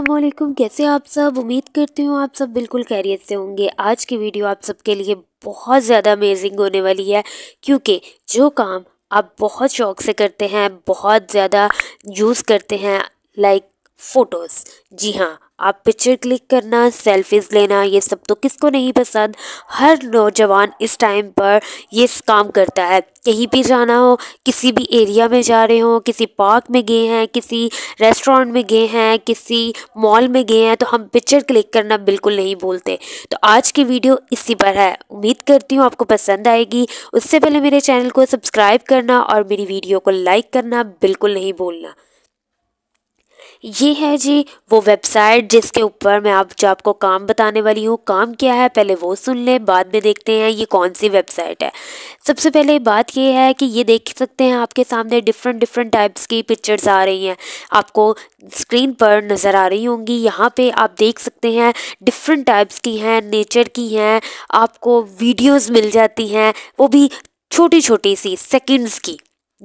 असलकुम कैसे आप सब उम्मीद करती हूँ आप सब बिल्कुल कैरियर से होंगे आज की वीडियो आप सबके लिए बहुत ज़्यादा अमेजिंग होने वाली है क्योंकि जो काम आप बहुत शौक से करते हैं बहुत ज़्यादा यूज़ करते हैं लाइक फ़ोटोज़ जी हाँ आप पिक्चर क्लिक करना सेल्फीज़ लेना ये सब तो किसको नहीं पसंद हर नौजवान इस टाइम पर ये काम करता है कहीं भी जाना हो किसी भी एरिया में जा रहे हो किसी पार्क में गए हैं किसी रेस्टोरेंट में गए हैं किसी मॉल में गए हैं तो हम पिक्चर क्लिक करना बिल्कुल नहीं भूलते तो आज की वीडियो इसी पर है उम्मीद करती हूँ आपको पसंद आएगी उससे पहले मेरे चैनल को सब्सक्राइब करना और मेरी वीडियो को लाइक करना बिल्कुल नहीं भूलना ये है जी वो वेबसाइट जिसके ऊपर मैं आप जो आपको काम बताने वाली हूँ काम क्या है पहले वो सुन लें बाद में देखते हैं ये कौन सी वेबसाइट है सबसे पहले बात ये है कि ये देख सकते हैं आपके सामने डिफरेंट डिफरेंट टाइप्स की पिक्चर्स आ रही हैं आपको स्क्रीन पर नज़र आ रही होंगी यहाँ पे आप देख सकते हैं डिफरेंट टाइप्स की हैं नेचर की हैं आपको वीडियोज़ मिल जाती हैं वो भी छोटी छोटी सी सेकेंड्स की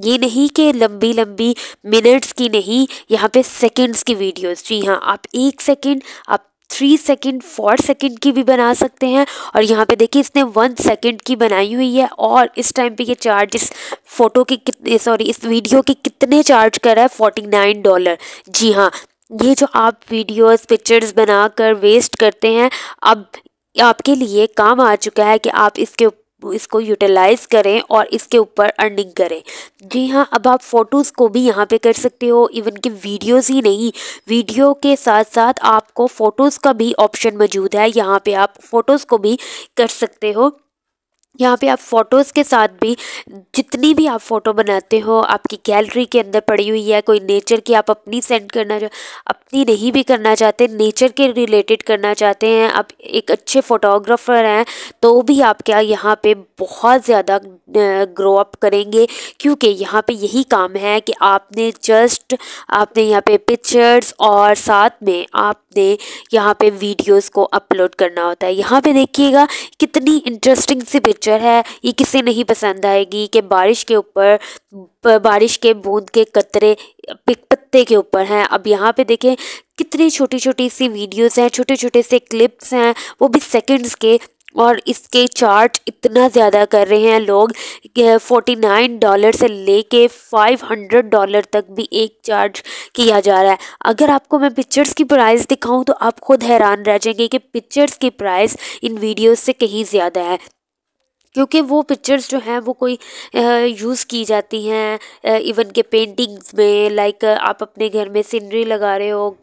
ये नहीं कि लंबी लंबी मिनट्स की नहीं यहाँ पे सेकंड्स की वीडियोस जी हाँ आप एक सेकंड आप थ्री सेकंड फोर सेकंड की भी बना सकते हैं और यहाँ पे देखिए इसने वन सेकंड की बनाई हुई है और इस टाइम पे ये चार्ज इस फोटो के कितने सॉरी इस वीडियो के कितने चार्ज कर रहा है फोर्टी नाइन डॉलर जी हाँ ये जो आप वीडियोस पिक्चर्स बनाकर वेस्ट करते हैं अब आपके लिए काम आ चुका है कि आप इसके ऊपर इसको यूटिलाइज़ करें और इसके ऊपर अर्निंग करें जी हाँ अब आप फ़ोटोज़ को भी यहाँ पे कर सकते हो इवन कि वीडियोज़ ही नहीं वीडियो के साथ साथ आपको फ़ोटोज़ का भी ऑप्शन मौजूद है यहाँ पे आप फ़ोटोज़ को भी कर सकते हो यहाँ पे आप फ़ोटोज़ के साथ भी जितनी भी आप फ़ोटो बनाते हो आपकी गैलरी के अंदर पड़ी हुई है कोई नेचर की आप अपनी सेंड करना अपनी नहीं भी करना चाहते नेचर के रिलेटेड करना चाहते हैं आप एक अच्छे फ़ोटोग्राफ़र हैं तो भी आप क्या यहाँ पे बहुत ज़्यादा ग्रो अप करेंगे क्योंकि यहाँ पे यही काम है कि आपने जस्ट आपने यहाँ पर पिक्चर्स और साथ में आपने यहाँ पर वीडियोज़ को अपलोड करना होता है यहाँ पर देखिएगा कितनी इंटरेस्टिंग सी पिक्चर पिक्चर है ये किसे नहीं पसंद आएगी कि बारिश के ऊपर बारिश के बूंद के कतरे पत्ते के ऊपर हैं अब यहाँ पे देखें कितनी छोटी छोटी सी वीडियोस हैं छोटे छोटे से क्लिप्स हैं वो भी सेकंड्स के और इसके चार्ज इतना ज़्यादा कर रहे हैं लोग फोर्टी नाइन डॉलर से लेके फाइव हंड्रेड डॉलर तक भी एक चार्ज किया जा रहा है अगर आपको मैं पिक्चर्स की प्राइस दिखाऊं तो आप खुद हैरान रह जाएंगे कि पिक्चर्स की प्राइस इन वीडियोस से कहीं ज़्यादा है क्योंकि वो पिक्चर्स जो हैं वो कोई यूज़ की जाती हैं इवन के पेंटिंग्स में लाइक आप अपने घर में सीनरी लगा रहे हो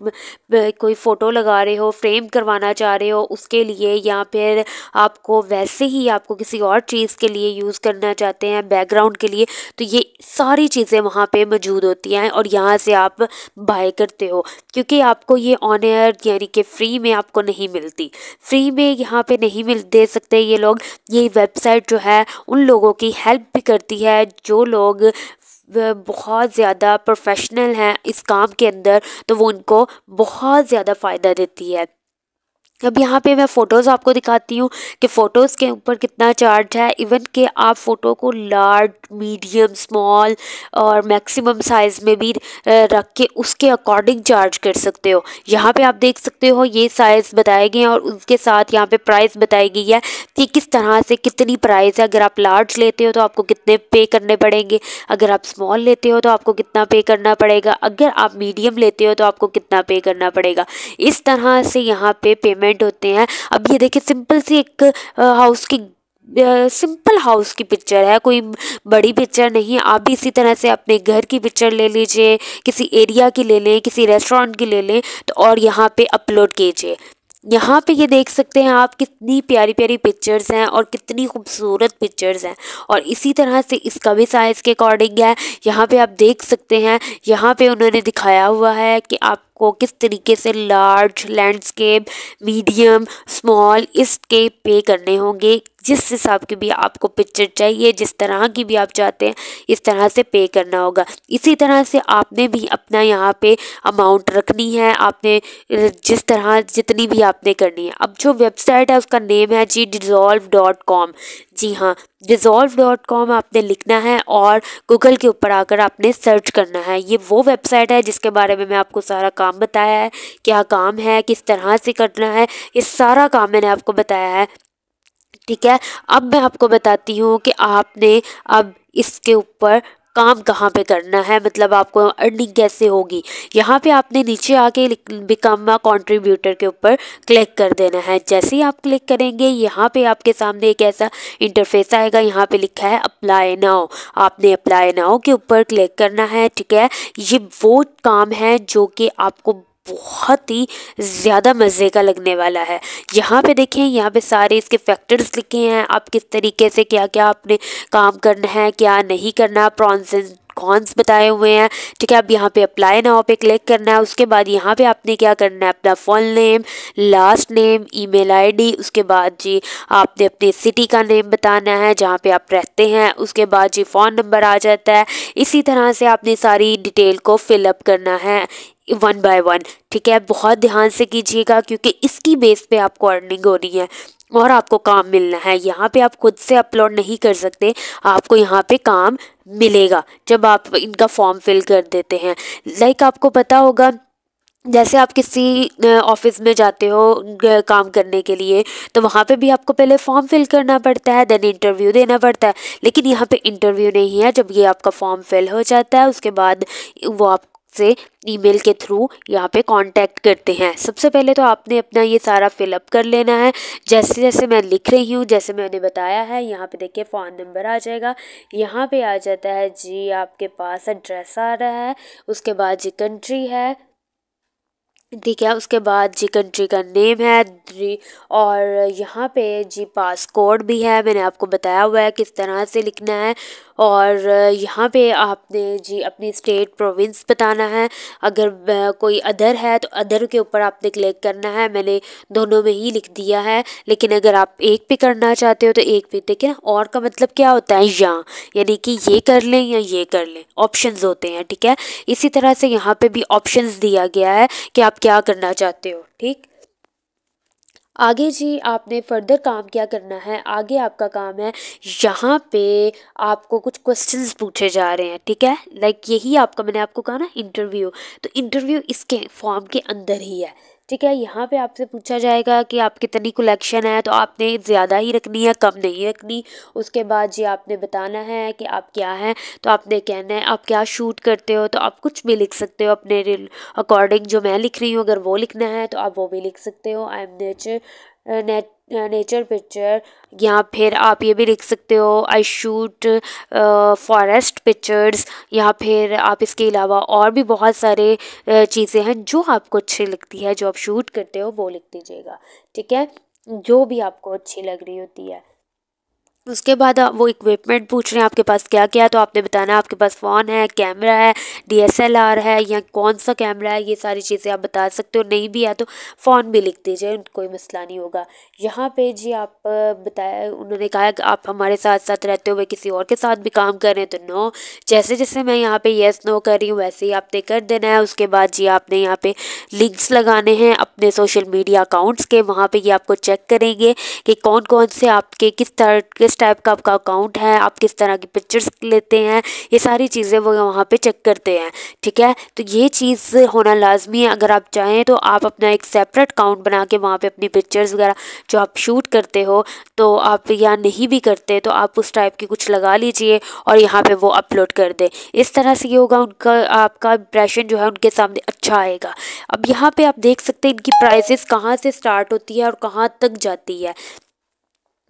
कोई फ़ोटो लगा रहे हो फ्रेम करवाना चाह रहे हो उसके लिए या फिर आपको वैसे ही आपको किसी और चीज़ के लिए यूज़ करना चाहते हैं बैकग्राउंड के लिए तो ये सारी चीज़ें वहाँ पर मौजूद होती हैं और यहाँ से आप बाय करते हो क्योंकि आपको ये ऑन एयर यानी कि फ़्री में आपको नहीं मिलती फ्री में यहाँ पर नहीं मिल दे सकते ये लोग ये वेबसाइट गवर्नमेंट जो है उन लोगों की हेल्प भी करती है जो लोग बहुत ज़्यादा प्रोफेशनल हैं इस काम के अंदर तो वो उनको बहुत ज़्यादा फ़ायदा देती है अब यहाँ पे मैं फ़ोटोज़ आपको दिखाती हूँ कि फ़ोटोज़ के ऊपर कितना चार्ज है इवन कि आप फ़ोटो को लार्ज मीडियम स्मॉल और मैक्सिमम साइज़ में भी रख के उसके अकॉर्डिंग चार्ज कर सकते हो यहाँ पे आप देख सकते हो ये साइज़ बताए गए हैं और उसके साथ यहाँ पे प्राइस बताई गई है कि किस तरह से कितनी प्राइस है अगर आप लार्ज लेते हो तो आपको कितने पे करने पड़ेंगे अगर आप स्मॉल लेते हो तो आपको कितना पे करना पड़ेगा अगर आप मीडियम लेते हो तो आपको कितना पे करना पड़ेगा इस तरह से यहाँ पर पेमेंट बेड होते हैं अब ये देखिए सिंपल सी एक हाउस की सिंपल हाउस की पिक्चर है कोई बड़ी पिक्चर नहीं आप भी इसी तरह से अपने घर की पिक्चर ले लीजिए किसी एरिया की ले लें किसी रेस्टोरेंट की ले लें तो और यहाँ पे अपलोड कीजिए यहाँ पे ये देख सकते हैं आप कितनी प्यारी प्यारी पिक्चर्स हैं और कितनी खूबसूरत पिक्चर्स हैं और इसी तरह से इसका भी साइज़ के अकॉर्डिंग है यहाँ पे आप देख सकते हैं यहाँ पे उन्होंने दिखाया हुआ है कि आप को किस तरीके से लार्ज लैंडस्केप मीडियम स्मॉल इसके पे करने होंगे जिस हिसाब की भी आपको पिक्चर चाहिए जिस तरह की भी आप चाहते हैं इस तरह से पे करना होगा इसी तरह से आपने भी अपना यहाँ पे अमाउंट रखनी है आपने जिस तरह जितनी भी आपने करनी है अब जो वेबसाइट है उसका नेम है जी डिज़ोल्व डॉट कॉम जी हाँ डिज़ोल्व डॉट कॉम आपने लिखना है और गूगल के ऊपर आकर आपने सर्च करना है ये वो वेबसाइट है जिसके बारे में मैं आपको सारा काम बताया है क्या काम है किस तरह से करना है ये सारा काम मैंने आपको बताया है ठीक है अब मैं आपको बताती हूँ कि आपने अब इसके ऊपर काम कहाँ पे करना है मतलब आपको अर्निंग कैसे होगी यहाँ पे आपने नीचे आके बिकम अ कॉन्ट्रीब्यूटर के ऊपर क्लिक कर देना है जैसे ही आप क्लिक करेंगे यहाँ पे आपके सामने एक ऐसा इंटरफेस आएगा यहाँ पे लिखा है अप्लाई नाउ आपने अप्लाई नाउ के ऊपर क्लिक करना है ठीक है ये वो काम है जो कि आपको बहुत ही ज़्यादा मज़े का लगने वाला है यहाँ पे देखें यहाँ पे सारे इसके फैक्टर्स लिखे हैं आप किस तरीके से क्या क्या आपने काम करना है क्या नहीं करना प्रॉन्स कॉन्स बताए हुए हैं ठीक है अब यहाँ पे अप्लाई नाव पे क्लिक करना है उसके बाद यहाँ पे आपने क्या करना है अपना full name last name email ID उसके बाद जी आपने अपने सिटी का नेम बताना है जहाँ पे आप रहते हैं उसके बाद जी फ़ोन नंबर आ जाता है इसी तरह से आपने सारी डिटेल को फिलअप करना है वन बाय वन ठीक है बहुत ध्यान से कीजिएगा क्योंकि इसकी बेस पे आपको अर्निंग होनी है और आपको काम मिलना है यहाँ पे आप खुद से अपलोड नहीं कर सकते आपको यहाँ पे काम मिलेगा जब आप इनका फॉर्म फिल कर देते हैं लाइक आपको पता होगा जैसे आप किसी ऑफिस में जाते हो काम करने के लिए तो वहाँ पे भी आपको पहले फॉर्म फिल करना पड़ता है देन इंटरव्यू देना पड़ता है लेकिन यहाँ पे इंटरव्यू नहीं है जब ये आपका फॉर्म फिल हो जाता है उसके बाद वो आप से ईमेल के थ्रू यहाँ पे कांटेक्ट करते हैं सबसे पहले तो आपने अपना ये सारा फिलअप कर लेना है जैसे जैसे मैं लिख रही हूँ जैसे मैंने बताया है यहाँ पे देखिए फ़ोन नंबर आ जाएगा यहाँ पे आ जाता है जी आपके पास एड्रेस आ रहा है उसके बाद जी कंट्री है ठीक है उसके बाद जी कंट्री का नेम है री और यहाँ पे जी पास कोड भी है मैंने आपको बताया हुआ है किस तरह से लिखना है और यहाँ पे आपने जी अपनी स्टेट प्रोविंस बताना है अगर कोई अदर है तो अदर के ऊपर आपने क्लिक करना है मैंने दोनों में ही लिख दिया है लेकिन अगर आप एक पे करना चाहते हो तो एक पे देखिए और का मतलब क्या होता है या यानी कि ये कर लें या ये कर लें ऑप्शन होते हैं ठीक है इसी तरह से यहाँ पर भी ऑप्शन दिया गया है कि आप क्या करना चाहते हो ठीक आगे जी आपने फर्दर काम क्या करना है आगे आपका काम है यहाँ पे आपको कुछ क्वेश्चंस पूछे जा रहे हैं ठीक है लाइक like यही आपका मैंने आपको कहा ना इंटरव्यू तो इंटरव्यू इसके फॉर्म के अंदर ही है ठीक है यहाँ पे आपसे पूछा जाएगा कि आप कितनी कलेक्शन है तो आपने ज़्यादा ही रखनी है कम नहीं रखनी उसके बाद जी आपने बताना है कि आप क्या हैं तो आपने कहना है आप क्या शूट करते हो तो आप कुछ भी लिख सकते हो अपने अकॉर्डिंग जो मैं लिख रही हूँ अगर वो लिखना है तो आप वो भी लिख सकते हो I am nature nature picture या फिर आप ये भी लिख सकते हो आई शूट फॉरेस्ट पिक्चर्स या फिर आप इसके अलावा और भी बहुत सारे चीज़ें हैं जो आपको अच्छी लगती है जो आप शूट करते हो वो लिख दीजिएगा ठीक है जो भी आपको अच्छी लग रही होती है उसके बाद वो इक्विपमेंट पूछ रहे हैं आपके पास क्या क्या है तो आपने बताना आपके पास फ़ोन है कैमरा है डीएसएलआर है या कौन सा कैमरा है ये सारी चीज़ें आप बता सकते हो नहीं भी है तो फ़ोन भी लिख दीजिए कोई मसला नहीं होगा यहाँ पे जी आप बताया उन्होंने कहा कि आप हमारे साथ साथ रहते हुए किसी और के साथ भी काम कर रहे हैं तो नो जैसे जैसे मैं यहाँ पर येस नो कर रही हूँ वैसे ही आपने कर देना है उसके बाद जी आपने यहाँ पर लिंक्स लगाने हैं अपने सोशल मीडिया अकाउंट्स के वहाँ पर ये आपको चेक करेंगे कि कौन कौन से आपके किस तरह के किस टाइप का आपका अकाउंट है आप किस तरह की पिक्चर्स लेते हैं ये सारी चीज़ें वो वहाँ पे चेक करते हैं ठीक है तो ये चीज़ होना लाजमी है अगर आप चाहें तो आप अपना एक सेपरेट अकाउंट बना के वहाँ पर अपनी पिक्चर्स वगैरह जो आप शूट करते हो तो आप या नहीं भी करते तो आप उस टाइप की कुछ लगा लीजिए और यहाँ पर वो अपलोड कर दें इस तरह से ये होगा उनका आपका इंप्रेशन जो है उनके सामने अच्छा आएगा अब यहाँ पे आप देख सकते हैं इनकी प्राइसेस कहाँ से स्टार्ट होती है और कहाँ तक जाती है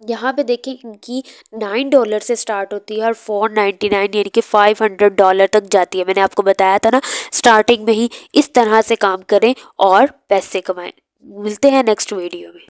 यहाँ पे देखें इनकी नाइन डॉलर से स्टार्ट होती है और फोर नाइन्टी नाइन यानी कि फ़ाइव हंड्रेड डॉलर तक जाती है मैंने आपको बताया था ना स्टार्टिंग में ही इस तरह से काम करें और पैसे कमाएं मिलते हैं नेक्स्ट वीडियो में